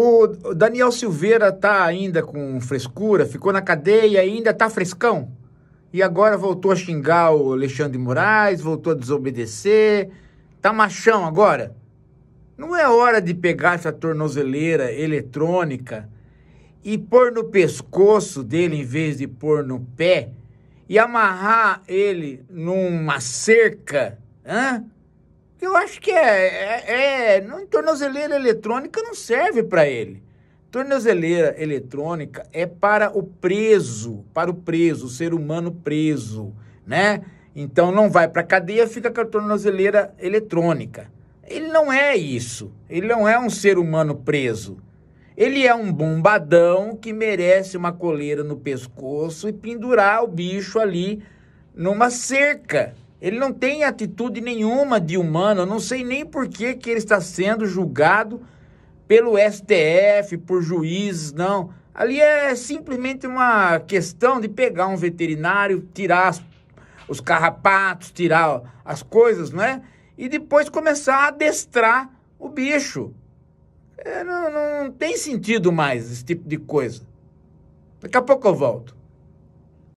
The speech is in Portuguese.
O Daniel Silveira tá ainda com frescura, ficou na cadeia ainda, tá frescão. E agora voltou a xingar o Alexandre Moraes, voltou a desobedecer, tá machão agora. Não é hora de pegar essa tornozeleira eletrônica e pôr no pescoço dele em vez de pôr no pé e amarrar ele numa cerca, hã? Eu acho que é, é, é não, tornozeleira eletrônica não serve para ele. Tornozeleira eletrônica é para o preso, para o preso, o ser humano preso, né? Então não vai para a cadeia, fica com a tornozeleira eletrônica. Ele não é isso. Ele não é um ser humano preso. Ele é um bombadão que merece uma coleira no pescoço e pendurar o bicho ali numa cerca. Ele não tem atitude nenhuma de humano. Eu não sei nem por que, que ele está sendo julgado pelo STF, por juízes, não. Ali é simplesmente uma questão de pegar um veterinário, tirar as, os carrapatos, tirar as coisas, não é? E depois começar a adestrar o bicho. É, não, não tem sentido mais esse tipo de coisa. Daqui a pouco eu volto.